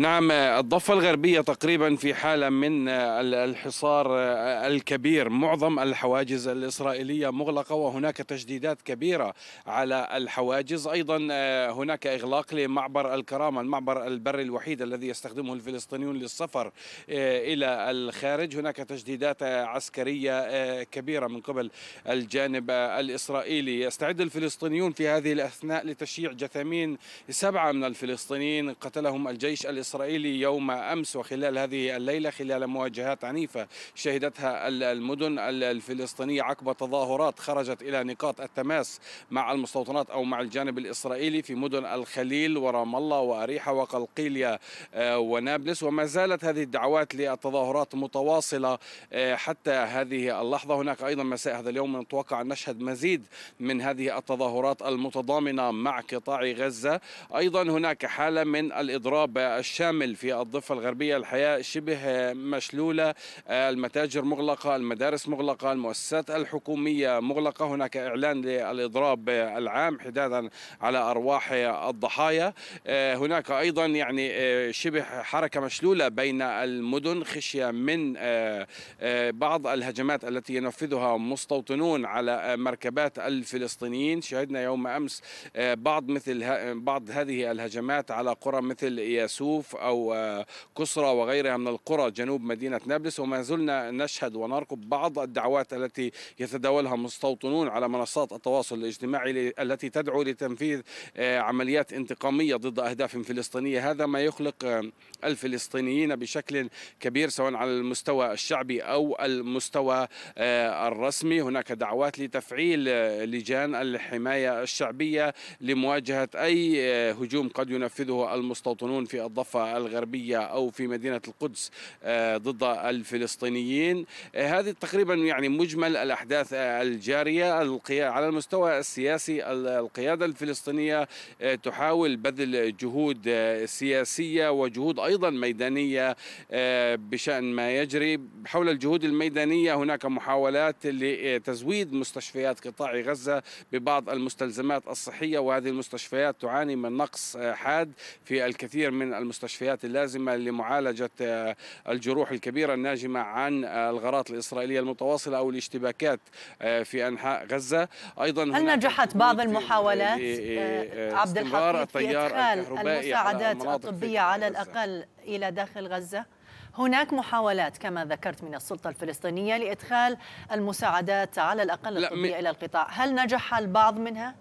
نعم الضفة الغربية تقريبا في حالة من الحصار الكبير معظم الحواجز الإسرائيلية مغلقة وهناك تجديدات كبيرة على الحواجز أيضا هناك إغلاق لمعبر الكرامة المعبر البري الوحيد الذي يستخدمه الفلسطينيون للسفر آه، إلى الخارج هناك تجديدات عسكرية آه، كبيرة من قبل الجانب آه، الإسرائيلي يستعد الفلسطينيون في هذه الأثناء لتشييع جثامين سبعة من الفلسطينيين قتلهم الجيش الإسرائيلي الإسرائيلي يوم أمس وخلال هذه الليلة خلال مواجهات عنيفة شهدتها المدن الفلسطينية عقب تظاهرات خرجت إلى نقاط التماس مع المستوطنات أو مع الجانب الإسرائيلي في مدن الخليل ورام الله وأريحة وقلقيلية آه، ونابلس وما زالت هذه الدعوات للتظاهرات متواصلة آه، حتى هذه اللحظة هناك أيضا مساء هذا اليوم نتوقع أن نشهد مزيد من هذه التظاهرات المتضامنة مع قطاع غزة أيضا هناك حالة من الإضراب الشامل في الضفة الغربية الحياة شبه مشلولة المتاجر مغلقة المدارس مغلقة المؤسسات الحكومية مغلقة هناك إعلان للإضراب العام حدادا على أرواح الضحايا هناك أيضا يعني شبه حركة مشلولة بين المدن خشية من بعض الهجمات التي ينفذها مستوطنون على مركبات الفلسطينيين شهدنا يوم أمس بعض مثل بعض هذه الهجمات على قرى مثل ياسوف خوف أو آه، كسرى وغيرها من القرى جنوب مدينة نابلس وما زلنا نشهد ونرقب بعض الدعوات التي يتداولها مستوطنون على منصات التواصل الاجتماعي التي تدعو لتنفيذ آه، عمليات انتقامية ضد أهداف فلسطينية هذا ما يخلق آه، الفلسطينيين بشكل كبير سواء على المستوى الشعبي أو المستوى الرسمي هناك دعوات لتفعيل لجان الحماية الشعبية لمواجهة أي هجوم قد ينفذه المستوطنون في الضفة الضفة الغربية أو في مدينة القدس آه، ضد الفلسطينيين آه، هذه تقريبا يعني مجمل الأحداث آه، الجارية على المستوى السياسي القيادة الفلسطينية تحاول بذل جهود سياسية وجهود أيضا ميدانية بشأن ما يجري حول الجهود الميدانية هناك محاولات لتزويد مستشفيات قطاع غزة ببعض المستلزمات الصحية وهذه المستشفيات تعاني من نقص حاد في الكثير من المستشفيات المستشفيات اللازمة لمعالجة آه، الجروح الكبيرة الناجمة عن آه، الغارات الإسرائيلية المتواصلة أو الاشتباكات آه، في أنحاء غزة أيضا هل نجحت بعض المحاولات عبد الحفيظ في إدخال المساعدات الطبية على الأقل إلى داخل غزة؟ هناك محاولات كما ذكرت من السلطة الفلسطينية لإدخال المساعدات على الأقل الطبية إلى القطاع هل نجح البعض منها؟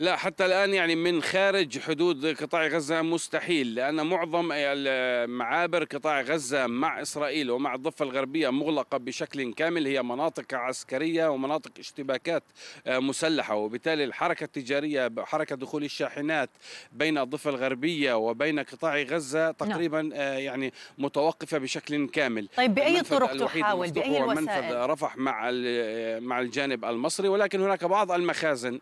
لا حتى الآن يعني من خارج حدود قطاع غزة مستحيل لأن معظم معابر قطاع غزة مع إسرائيل ومع الضفة الغربية مغلقة بشكل كامل هي مناطق عسكرية ومناطق اشتباكات آه، مسلحة وبالتالي الحركة التجارية حركة دخول الشاحنات بين الضفة الغربية وبين قطاع غزة نعم. تقريبا آه، يعني متوقفة بشكل كامل طيب بأي طرق تحاول بأي وسائل منفذ رفح مع مع الجانب المصري ولكن هناك بعض المخازن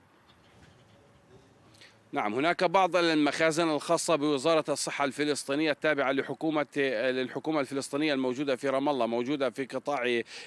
نعم هناك بعض المخازن الخاصة بوزارة الصحة الفلسطينية التابعة لحكومة للحكومة الفلسطينية الموجودة في رام الله موجودة في قطاع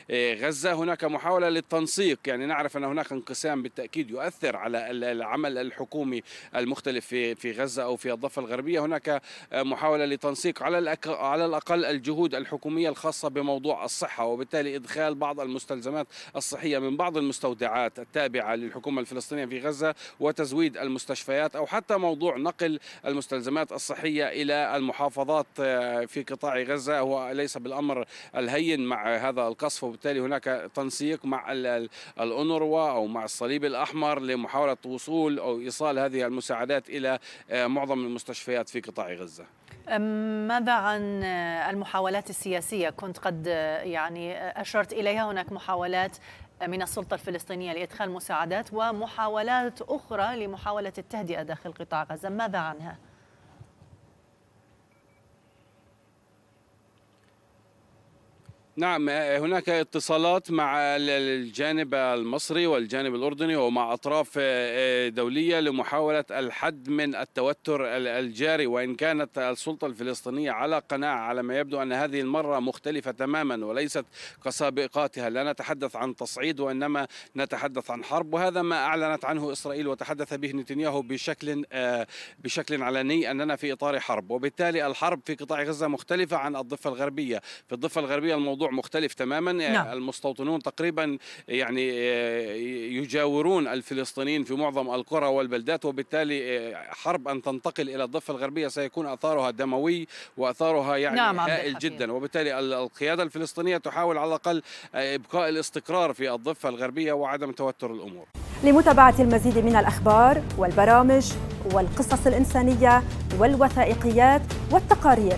إيه، غزة هناك محاولة للتنسيق يعني نعرف أن هناك انقسام بالتأكيد يؤثر على العمل الحكومي المختلف في في غزة أو في الضفة الغربية هناك آه، محاولة لتنسيق على على الأقل الجهود الحكومية الخاصة بموضوع الصحة وبالتالي إدخال بعض المستلزمات الصحية من بعض المستودعات التابعة للحكومة الفلسطينية في غزة وتزويد المستشفيات المستلزمات أو حتى موضوع نقل المستلزمات الصحية إلى المحافظات آه، في قطاع غزة هو ليس بالأمر الهين مع هذا القصف وبالتالي هناك تنسيق مع الانروا أو مع الصليب الأحمر لمحاولة وصول أو إيصال هذه المساعدات إلى آه، معظم المستشفيات في قطاع غزة ماذا عن آه، المحاولات السياسية كنت قد يعني أشرت إليها هناك محاولات من السلطة الفلسطينية لإدخال مساعدات ومحاولات أخرى لمحاولة التهدئة داخل قطاع غزة ماذا عنها؟ نعم هناك اتصالات مع الجانب المصري والجانب الأردني ومع أطراف آه، آه، دولية لمحاولة الحد من التوتر الجاري وإن كانت السلطة الفلسطينية على قناعة على ما يبدو أن هذه المرة مختلفة تماما وليست كسابقاتها لا نتحدث عن تصعيد وإنما نتحدث عن حرب وهذا ما أعلنت عنه إسرائيل وتحدث به نتنياهو بشكل آه، بشكل علني أننا في إطار حرب وبالتالي الحرب في قطاع غزة مختلفة عن الضفة الغربية في الضفة الغربية الموضوع موضوع مختلف تماما نعم. المستوطنون تقريبا يعني آه، يجاورون الفلسطينيين في معظم القرى والبلدات وبالتالي آه، حرب أن تنتقل إلى الضفة الغربية سيكون أثارها دموي وأثارها يعني نعم هائل جدا وبالتالي القيادة الفلسطينية تحاول على الأقل آه، إبقاء الاستقرار في الضفة الغربية وعدم توتر الأمور لمتابعة المزيد من الأخبار والبرامج والقصص الإنسانية والوثائقيات والتقارير